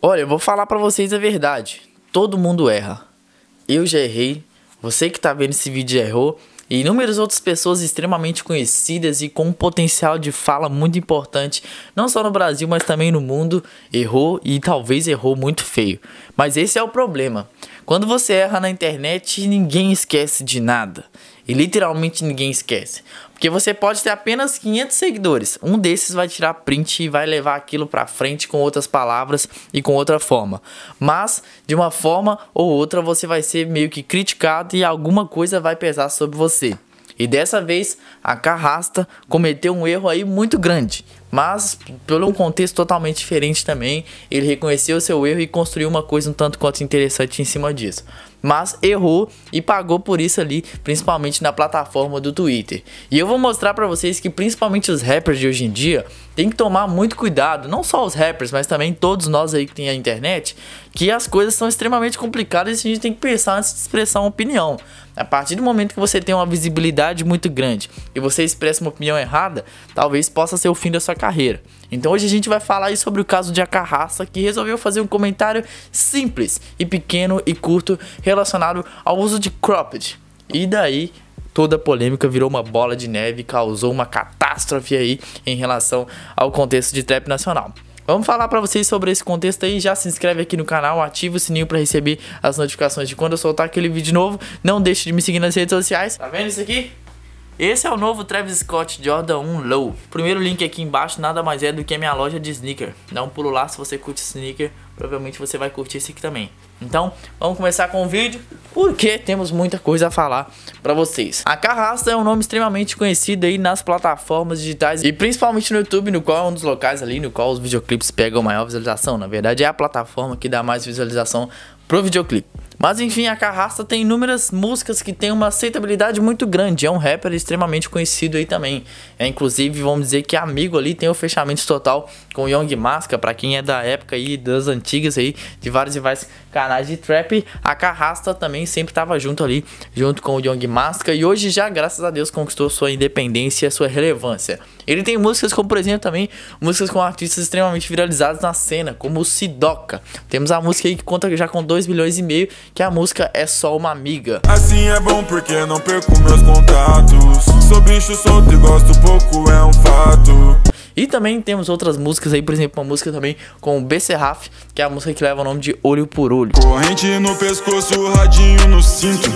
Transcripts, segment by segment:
Olha, eu vou falar para vocês a verdade. Todo mundo erra. Eu já errei, você que tá vendo esse vídeo errou e inúmeras outras pessoas extremamente conhecidas e com um potencial de fala muito importante, não só no Brasil, mas também no mundo, errou e talvez errou muito feio. Mas esse é o problema. Quando você erra na internet, ninguém esquece de nada. E literalmente ninguém esquece. Porque você pode ter apenas 500 seguidores. Um desses vai tirar print e vai levar aquilo para frente com outras palavras e com outra forma. Mas de uma forma ou outra você vai ser meio que criticado e alguma coisa vai pesar sobre você. E dessa vez a Carrasta cometeu um erro aí muito grande, mas pelo contexto totalmente diferente também, ele reconheceu o seu erro e construiu uma coisa um tanto quanto interessante em cima disso mas errou e pagou por isso ali, principalmente na plataforma do Twitter. E eu vou mostrar para vocês que principalmente os rappers de hoje em dia tem que tomar muito cuidado, não só os rappers, mas também todos nós aí que tem a internet, que as coisas são extremamente complicadas e a gente tem que pensar antes de expressar uma opinião. A partir do momento que você tem uma visibilidade muito grande e você expressa uma opinião errada, talvez possa ser o fim da sua carreira. Então hoje a gente vai falar aí sobre o caso de carraça que resolveu fazer um comentário simples e pequeno e curto relacionado ao uso de cropped. E daí toda a polêmica virou uma bola de neve e causou uma catástrofe aí em relação ao contexto de trap nacional. Vamos falar para vocês sobre esse contexto aí. Já se inscreve aqui no canal, ativa o sininho para receber as notificações de quando eu soltar aquele vídeo novo. Não deixe de me seguir nas redes sociais. Tá vendo isso aqui? Esse é o novo Travis Scott Jordan 1 Low. Primeiro link aqui embaixo nada mais é do que a minha loja de sneaker. Dá um pulo lá se você curte sneaker, provavelmente você vai curtir esse aqui também. Então, vamos começar com o vídeo, porque temos muita coisa a falar para vocês. A Carrasta é um nome extremamente conhecido aí nas plataformas digitais e principalmente no YouTube, no qual é um dos locais ali no qual os videoclipes pegam maior visualização. Na verdade, é a plataforma que dá mais visualização pro videoclipe. Mas enfim, a Carrasta tem inúmeras músicas que tem uma aceitabilidade muito grande. É um rapper extremamente conhecido aí também. É inclusive, vamos dizer que amigo ali tem o fechamento total com Young Masca, para quem é da época aí das antigas aí, de vários e vários canais de trap, a Carrasta também sempre tava junto ali, junto com o Young Masca e hoje já, graças a Deus, conquistou sua independência, sua relevância. Ele tem músicas como, por exemplo, também músicas com artistas extremamente viralizados na cena, como o Sidoca. Temos a música aí que conta já com 2 milhões e meio que a música é só uma amiga. Assim é bom porque não perco meus contatos. Sou bicho solto e gosto pouco, é um fato. E também temos outras músicas aí, por exemplo, uma música também com o Becerraf, que é a música que leva o nome de Olho por Olho. Corrente no pescoço, radinho no cinto.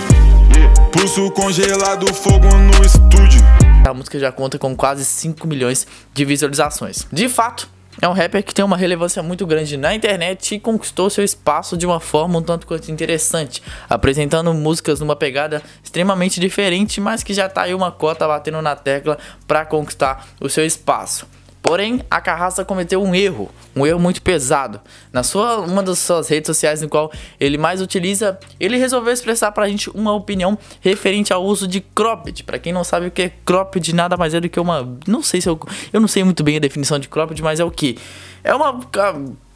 Pulso congelado, fogo no estúdio. A música já conta com quase 5 milhões de visualizações. De fato, é um rapper que tem uma relevância muito grande na internet e conquistou seu espaço de uma forma um tanto quanto interessante, apresentando músicas numa pegada extremamente diferente, mas que já tá aí uma cota batendo na tecla para conquistar o seu espaço. Porém, a Carraça cometeu um erro, um erro muito pesado. Na sua uma das suas redes sociais, no qual ele mais utiliza, ele resolveu expressar pra gente uma opinião referente ao uso de cropped. Para quem não sabe o que é cropped, nada mais é do que uma, não sei se eu, eu não sei muito bem a definição de cropped, mas é o que é uma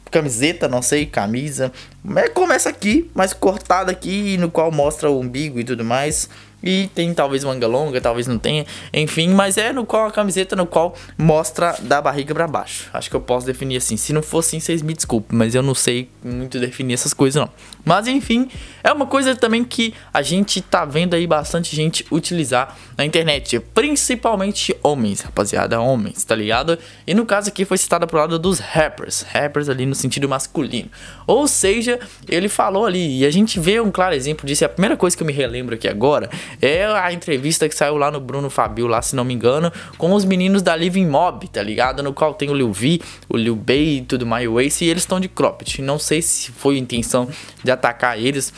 camiseta, não sei, camisa, é, começa aqui, mas cortada aqui, no qual mostra o umbigo e tudo mais. E tem talvez manga longa, talvez não tenha, enfim, mas é no qual a camiseta no qual mostra da barriga para baixo. Acho que eu posso definir assim. Se não for assim, vocês me desculpem, mas eu não sei muito definir essas coisas não. Mas enfim, é uma coisa também que a gente tá vendo aí bastante gente utilizar na internet, principalmente homens, rapaziada, homens, tá ligado? E no caso aqui foi citada pro lado dos rappers, rappers ali no sentido masculino. Ou seja, ele falou ali, e a gente vê um claro exemplo disso, é a primeira coisa que eu me relembro aqui agora é a entrevista que saiu lá no Bruno Fabio, lá, se não me engano, com os meninos da Living Mob, tá ligado? No qual tem o Lil V, o Lil Bei e tudo mais, o Ace, e eles estão de cropped. Não sei se foi a intenção de atacar eles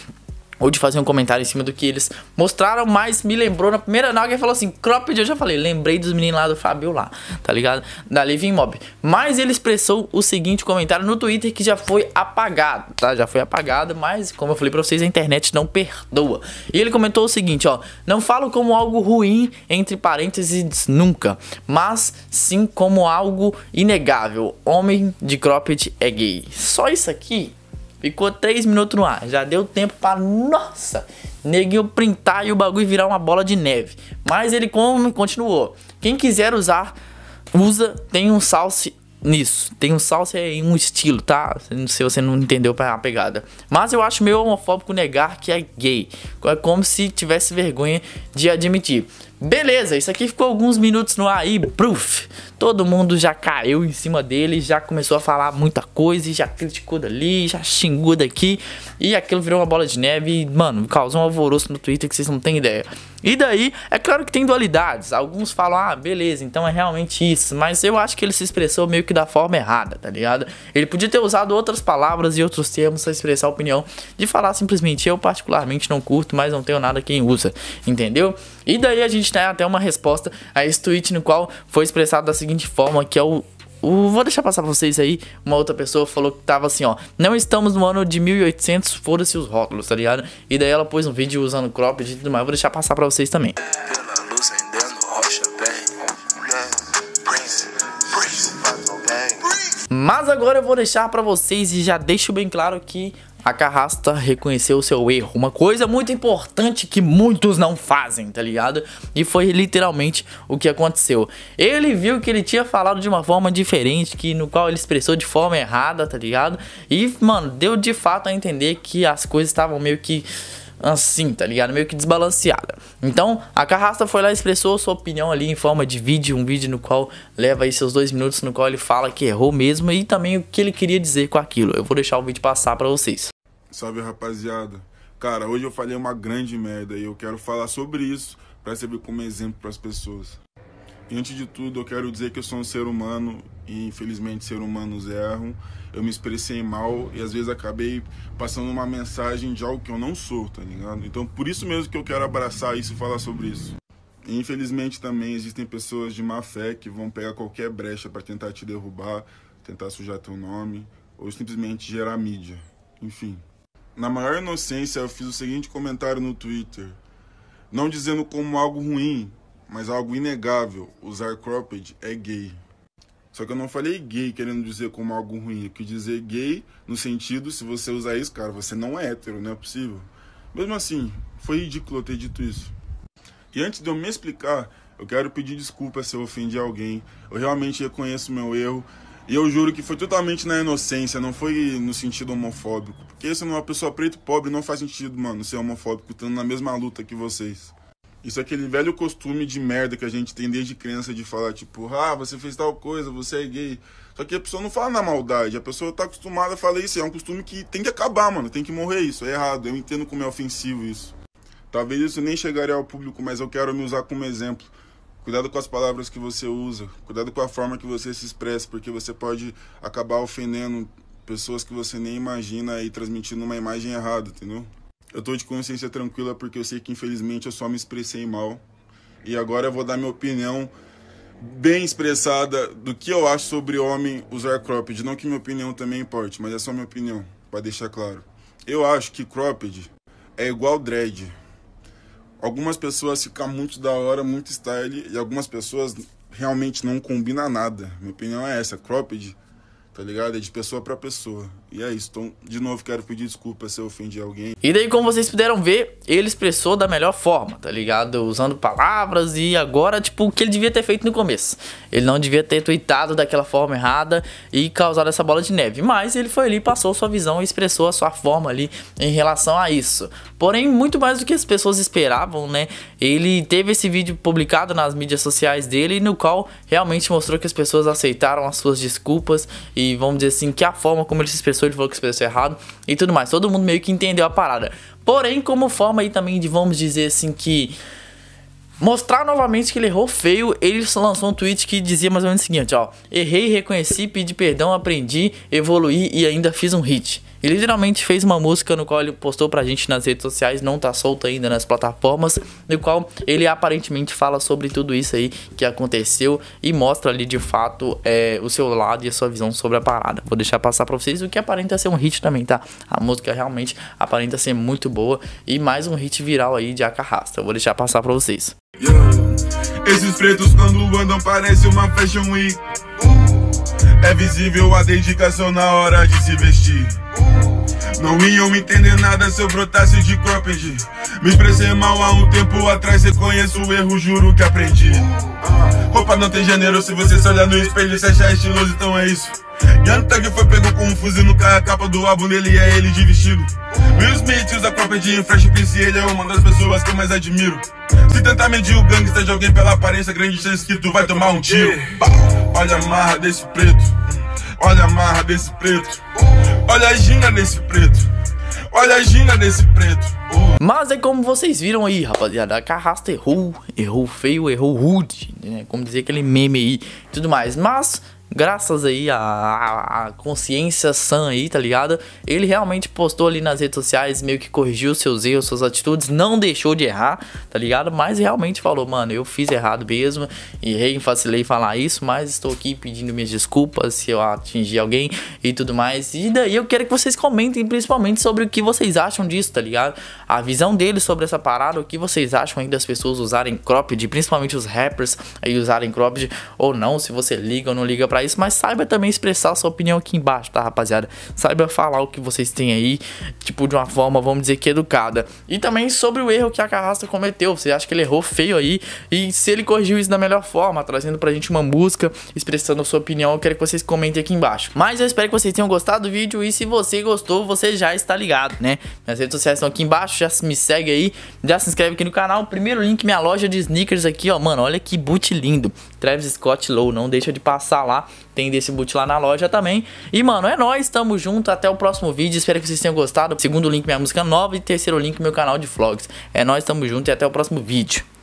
ou de fazer um comentário em cima do que eles mostraram, mas me lembrou na primeira na alguém falou assim, cropped, eu já falei, lembrei dos meninos lá do Fabio lá, tá ligado? Da Living Mob. Mas ele expressou o seguinte comentário no Twitter que já foi apagado, tá? Já foi apagado, mas como eu falei para vocês, a internet não perdoa. E ele comentou o seguinte, ó: "Não falo como algo ruim entre parênteses nunca, mas sim como algo inegável. Homem de cropped é gay". Só isso aqui Ficou 3 minutos no ar. Já deu tempo para nossa, neguinho printar e o bagulho virar uma bola de neve. Mas ele como continuou. Quem quiser usar, usa, tem um salse nisso. Tem um salsa em um estilo, tá? Se você não entendeu a pegada. Mas eu acho meio homofóbico negar que é gay. É como se tivesse vergonha de admitir. Beleza, isso aqui ficou alguns minutos no ar e proof. Todo mundo já caiu em cima dele, já começou a falar muita coisa, já criticou dali, já xingou daqui. E aquilo virou uma bola de neve e, mano, causou um alvoroço no Twitter que vocês não têm ideia. E daí, é claro que tem dualidades. Alguns falam, ah, beleza, então é realmente isso. Mas eu acho que ele se expressou meio que da forma errada, tá ligado? Ele podia ter usado outras palavras e outros termos para expressar a opinião. De falar simplesmente, eu particularmente não curto, mas não tenho nada quem usa, entendeu? E daí a gente tem até uma resposta a esse tweet no qual foi expressado da seguinte forma, que é o vou deixar passar pra vocês aí. Uma outra pessoa falou que tava assim, ó. Não estamos no ano de 1800, foda-se os rótulos, tá ligado? E daí ela pôs um vídeo usando cropped e tudo mais. Vou deixar passar pra vocês também. Pela luz rendendo, rocha, Mas agora eu vou deixar para vocês e já deixo bem claro que a Carrasta reconheceu seu erro, uma coisa muito importante que muitos não fazem, tá ligado? E foi literalmente o que aconteceu. Ele viu que ele tinha falado de uma forma diferente, que no qual ele expressou de forma errada, tá ligado? E, mano, deu de fato a entender que as coisas estavam meio que assim, tá ligado? Meio que desbalanceada. Então, a Carrasta foi lá e expressou sua opinião ali em forma de vídeo, um vídeo no qual leva aí seus dois minutos, no qual ele fala que errou mesmo e também o que ele queria dizer com aquilo. Eu vou deixar o vídeo passar para vocês. Salve, rapaziada. Cara, hoje eu falei uma grande merda e eu quero falar sobre isso para servir como exemplo para as pessoas. E antes de tudo, eu quero dizer que eu sou um ser humano e infelizmente ser humanos erram. Eu me expressei mal e às vezes acabei passando uma mensagem de algo que eu não sou, tá ligado? Então por isso mesmo que eu quero abraçar isso e falar sobre isso. E, infelizmente também existem pessoas de má fé que vão pegar qualquer brecha para tentar te derrubar, tentar sujar teu nome ou simplesmente gerar mídia. Enfim. Na maior inocência, eu fiz o seguinte comentário no Twitter, não dizendo como algo ruim, mas é algo inegável, usar cropped é gay. Só que eu não falei gay querendo dizer como algo ruim, eu quis dizer gay no sentido, se você usar isso, cara, você não é hétero, não é possível. Mesmo assim, foi ridículo eu ter dito isso. E antes de eu me explicar, eu quero pedir desculpa se eu ofendi alguém. Eu realmente reconheço meu erro. E eu juro que foi totalmente na inocência, não foi no sentido homofóbico. Porque se é uma pessoa preta e pobre não faz sentido, mano, ser homofóbico, estando na mesma luta que vocês. Isso é aquele velho costume de merda que a gente tem desde criança de falar, tipo, ah, você fez tal coisa, você é gay. Só que a pessoa não fala na maldade, a pessoa tá acostumada a falar isso. É um costume que tem que acabar, mano, tem que morrer isso, é errado. Eu entendo como é ofensivo isso. Talvez isso nem chegaria ao público, mas eu quero me usar como exemplo. Cuidado com as palavras que você usa, cuidado com a forma que você se expressa, porque você pode acabar ofendendo pessoas que você nem imagina e transmitindo uma imagem errada, entendeu? Eu tô de consciência tranquila porque eu sei que infelizmente eu só me expressei mal. E agora eu vou dar minha opinião bem expressada do que eu acho sobre homem usar cropped. Não que minha opinião também importe, mas é só minha opinião, para deixar claro. Eu acho que cropped é igual dread. Algumas pessoas ficam muito da hora, muito style, e algumas pessoas realmente não combina nada. Minha opinião é essa, cropped, tá ligado? É de pessoa para pessoa. E é isso, então, de novo, quero pedir desculpa se eu ofendi alguém. E daí, como vocês puderam ver, ele expressou da melhor forma, tá ligado? Usando palavras e agora, tipo, o que ele devia ter feito no começo. Ele não devia ter tweetado daquela forma errada e causado essa bola de neve. Mas ele foi ali, passou sua visão e expressou a sua forma ali em relação a isso. Porém, muito mais do que as pessoas esperavam, né? Ele teve esse vídeo publicado nas mídias sociais dele, no qual realmente mostrou que as pessoas aceitaram as suas desculpas e, vamos dizer assim, que a forma como ele se expressou expressou, ele falou que expressou errado e tudo mais. Todo mundo meio que entendeu a parada. Porém, como forma aí também de, vamos dizer assim, que mostrar novamente que ele errou feio, ele lançou um tweet que dizia mais ou menos o seguinte, ó: "Errei, reconheci, pedi perdão, aprendi, evoluí e ainda fiz um hit". Ele literalmente fez uma música no qual ele postou pra gente nas redes sociais, não tá solta ainda nas plataformas, no qual ele aparentemente fala sobre tudo isso aí que aconteceu e mostra ali de fato é, o seu lado e a sua visão sobre a parada. Vou deixar passar pra vocês o que aparenta ser um hit também, tá? A música realmente aparenta ser muito boa e mais um hit viral aí de Acarrasta. Vou deixar passar pra vocês. Yeah. Esses pretos quando andam parece uma fashion week. Uh. É visível a dedicação na hora de se vestir. Não iam entender nada se eu brotasse de cropped. Me expressei mal há um tempo atrás, reconheço o erro, juro que aprendi. Roupa não tem gênero, se você se olhar no espelho, se achar é estiloso, então é isso. Young Thug tá foi pego com um fuzil no carro, a capa do álbum dele é ele de vestido. Will Smith usa própria de Fresh Prince ele é uma das pessoas que eu mais admiro. Se tentar medir o gangsta de alguém pela aparência, grande chance que tu vai tomar um tiro. Olha a marra desse preto, olha a marra desse preto, olha a gina desse preto. Olha a gina desse preto. Uh. Mas é como vocês viram aí, rapaziada. A Carrasta errou, errou feio, errou rude. Né? Como dizer aquele meme aí tudo mais. Mas graças aí à, consciência sã aí, tá ligado? Ele realmente postou ali nas redes sociais, meio que corrigiu seus erros, suas atitudes, não deixou de errar, tá ligado? Mas realmente falou, mano, eu fiz errado mesmo, errei, facilei falar isso, mas estou aqui pedindo minhas desculpas se eu atingi alguém e tudo mais. E daí eu quero que vocês comentem principalmente sobre o que vocês acham disso, tá ligado? A visão dele sobre essa parada, o que vocês acham aí das pessoas usarem cropped, principalmente os rappers aí usarem cropped ou não, se você liga ou não liga pra isso, mas saiba também expressar sua opinião aqui embaixo, tá, rapaziada? Saiba falar o que vocês têm aí, tipo, de uma forma, vamos dizer que educada. E também sobre o erro que a Carrasta cometeu. Você acha que ele errou feio aí? E se ele corrigiu isso da melhor forma, trazendo pra gente uma música, expressando sua opinião, eu quero que vocês comentem aqui embaixo. Mas eu espero que vocês tenham gostado do vídeo e se você gostou, você já está ligado, né? Minhas redes sociais estão aqui embaixo, já me segue aí, já se inscreve aqui no canal. Primeiro link, minha loja de sneakers aqui, ó, mano, olha que boot lindo. Travis Scott Low, não deixa de passar lá. Tem desse boot lá na loja também. E, mano, é nóis. Tamo junto. Até o próximo vídeo. Espero que vocês tenham gostado. Segundo link, minha música nova. E terceiro link, meu canal de vlogs. É nóis. Tamo junto e até o próximo vídeo.